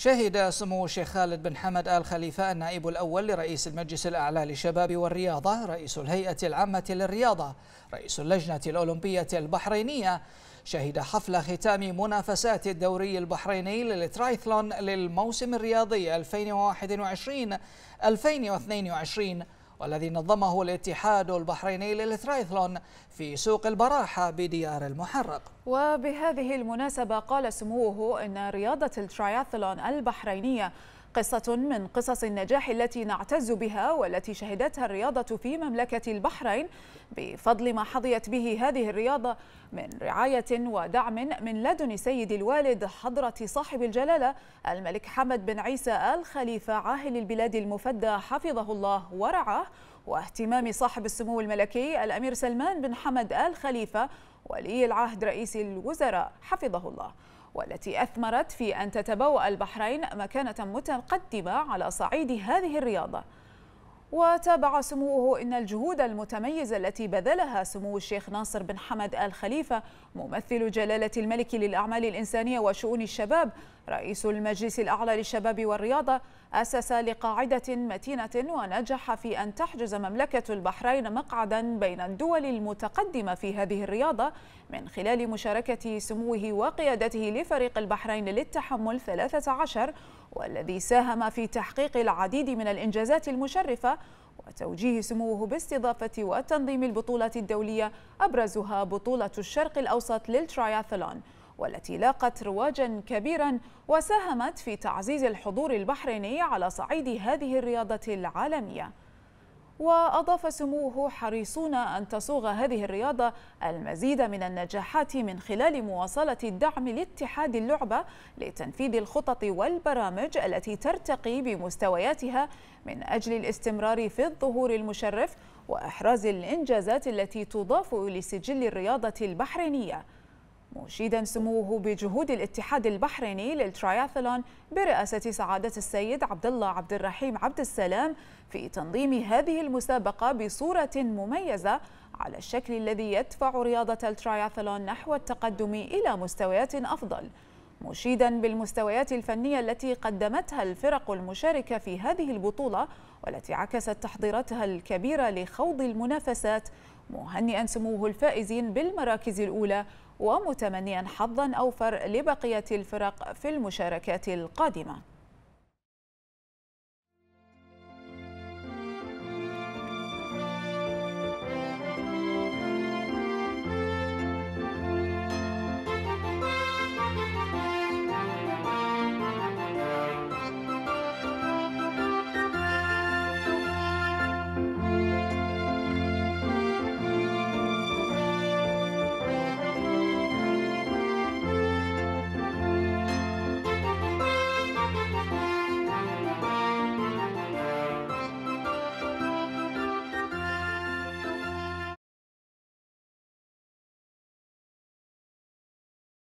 شهد سمو الشيخ خالد بن حمد آل خليفة النائب الأول لرئيس المجلس الأعلى للشباب والرياضة رئيس الهيئة العامة للرياضة رئيس اللجنة الأولمبية البحرينية شهد حفل ختام منافسات الدوري البحريني للترايثلون للموسم الرياضي 2021 2022 والذي نظمه الاتحاد البحريني للترايثلون في سوق البراحة بديار المحرق وبهذه المناسبة قال سموه أن رياضة الترايثلون البحرينية قصة من قصص النجاح التي نعتز بها والتي شهدتها الرياضة في مملكة البحرين بفضل ما حظيت به هذه الرياضة من رعاية ودعم من لدن سيد الوالد حضرة صاحب الجلالة الملك حمد بن عيسى آل خليفة عاهل البلاد المفدى حفظه الله ورعاه واهتمام صاحب السمو الملكي الأمير سلمان بن حمد آل خليفة ولي العهد رئيس الوزراء حفظه الله والتي أثمرت في أن تتبوأ البحرين مكانة متقدمة على صعيد هذه الرياضة وتابع سموه إن الجهود المتميزة التي بذلها سمو الشيخ ناصر بن حمد آل خليفة ممثل جلالة الملك للأعمال الإنسانية وشؤون الشباب رئيس المجلس الأعلى للشباب والرياضة أسس لقاعدة متينة ونجح في أن تحجز مملكة البحرين مقعدا بين الدول المتقدمة في هذه الرياضة من خلال مشاركة سموه وقيادته لفريق البحرين للتحمل 13 والذي ساهم في تحقيق العديد من الإنجازات المشرفة وتوجيه سموه باستضافة وتنظيم البطولات الدولية أبرزها بطولة الشرق الأوسط للترياثلون والتي لاقت رواجا كبيرا وساهمت في تعزيز الحضور البحريني على صعيد هذه الرياضة العالمية وأضاف سموه حريصون أن تصوغ هذه الرياضة المزيد من النجاحات من خلال مواصلة الدعم لاتحاد اللعبة لتنفيذ الخطط والبرامج التي ترتقي بمستوياتها من أجل الاستمرار في الظهور المشرف وإحراز الإنجازات التي تضاف لسجل الرياضة البحرينية مشيدا سموه بجهود الاتحاد البحريني للتراياثلون برئاسة سعادة السيد عبد الله عبد الرحيم عبد السلام في تنظيم هذه المسابقة بصورة مميزة على الشكل الذي يدفع رياضة التراياثلون نحو التقدم إلى مستويات أفضل مشيدا بالمستويات الفنية التي قدمتها الفرق المشاركة في هذه البطولة والتي عكست تحضيراتها الكبيرة لخوض المنافسات مهنئا سموه الفائزين بالمراكز الأولى ومتمنيا حظا أوفر لبقية الفرق في المشاركات القادمة